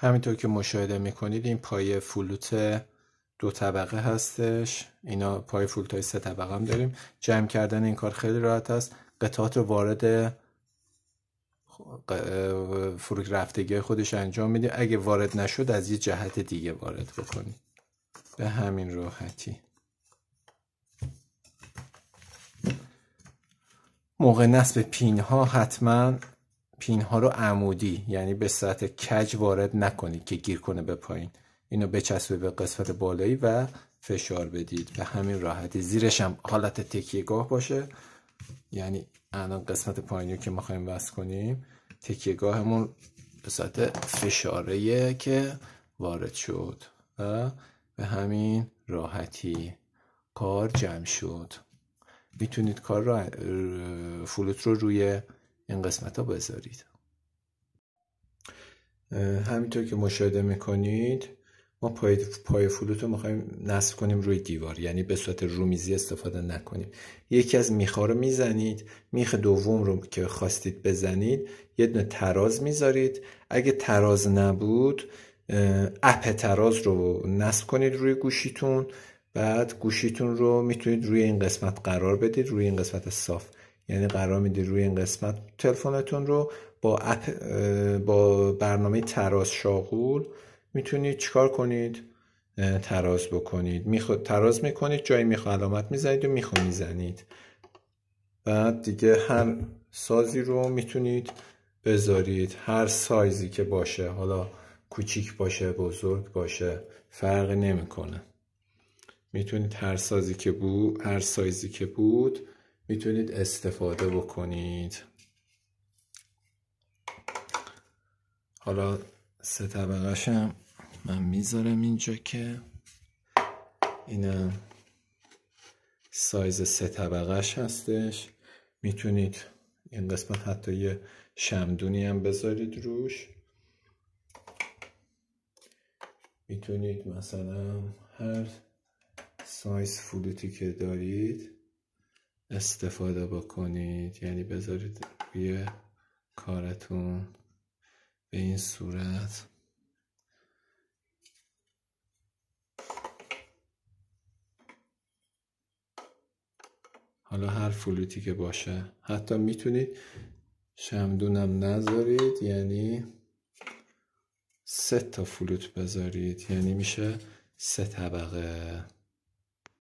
همینطور که مشاهده میکنید این پای فلوت دو طبقه هستش اینا پای فلوت های سه طبقه هم داریم جمع کردن این کار خیلی راحت است قطعات رو وارد فروک رفتگی خودش انجام میدیم. اگه وارد نشد از یه جهت دیگه وارد بکنید به همین راحتی موقع نصب پین ها حتما پین ها رو عمودی یعنی به سطح کج وارد نکنید که گیر کنه به پایین اینو بچسبه به قسمت بالایی و فشار بدید به همین راحتی زیرش هم حالت تکیه گاه باشه یعنی الان قسمت پایینی که میخوایم وصل کنیم تکیه گاهمون به سطح فشاره که وارد شد و به همین راحتی کار جمع شد میتونید کار را فلوت رو روی این قسمت ها بذارید همینطور که مشاهده میکنید ما پای, پای فلوت رو میخوایم نصب کنیم روی دیوار یعنی به صورت رومیزی استفاده نکنیم یکی از میخا رو میزنید میخ دوم رو که خواستید بزنید یه دونه تراز میذارید اگه تراز نبود اپ تراز رو نصب کنید روی گوشیتون بعد گوشیتون رو میتونید روی این قسمت قرار بدید روی این قسمت صاف یعنی قرار میدید روی این قسمت تلفنتون رو با اپ با برنامه تراز شاغول میتونید چیکار کنید تراز بکنید میخو... تراز میکنید جایی میخو علامت میزنید و میخو میزنید بعد دیگه هر سازی رو میتونید بذارید هر سایزی که باشه حالا کوچیک باشه بزرگ باشه فرق نمیکنه میتونید هر سازی که بود هر سایزی که بود میتونید استفاده بکنید حالا سه طبقهشم من میذارم اینجا که اینم سایز سه طبقهش هستش میتونید این قسمت حتی یه شمدونی هم بذارید روش میتونید مثلا هر سایز فلوتی که دارید استفاده بکنید یعنی بذارید روی کارتون به این صورت حالا هر فلوتی که باشه حتی میتونید شمدونم نذارید یعنی سه تا فلوت بذارید یعنی میشه سه طبقه